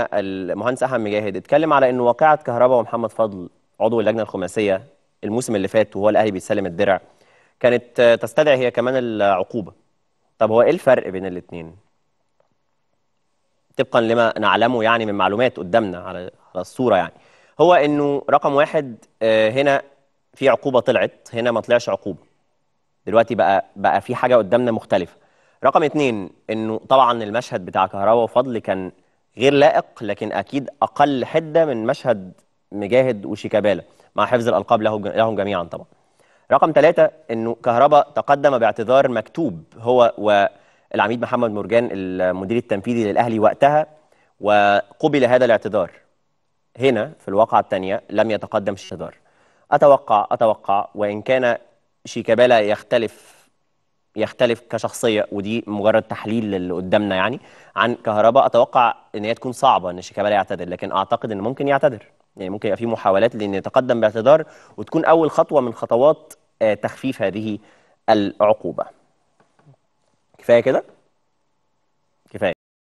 المهندس احمد مجاهد اتكلم على ان واقعه كهربا ومحمد فضل عضو اللجنه الخماسيه الموسم اللي فات وهو الاهلي بيتسلم الدرع كانت تستدعي هي كمان العقوبه طب هو ايه الفرق بين الاثنين طبقا لما نعلمه يعني من معلومات قدامنا على الصوره يعني هو انه رقم واحد آه، هنا في عقوبه طلعت هنا ما طلعش عقوبه دلوقتي بقى بقى في حاجه قدامنا مختلفه رقم اثنين انه طبعا المشهد بتاع كهربا وفضل كان غير لائق لكن اكيد اقل حده من مشهد مجاهد وشيكابالا مع حفظ الالقاب لهم جميعا طبعا. رقم ثلاثة انه كهربا تقدم باعتذار مكتوب هو والعميد محمد مرجان المدير التنفيذي للاهلي وقتها وقبل هذا الاعتذار. هنا في الواقعة الثانية لم يتقدم اعتذار. اتوقع اتوقع وان كان شيكابالا يختلف يختلف كشخصيه ودي مجرد تحليل اللي قدامنا يعني عن كهرباء اتوقع ان هي تكون صعبه ان شيكابالا يعتذر لكن اعتقد ان ممكن يعتذر يعني ممكن يبقى في محاولات لان يتقدم باعتذار وتكون اول خطوه من خطوات آه، تخفيف هذه العقوبه كفايه كده كفايه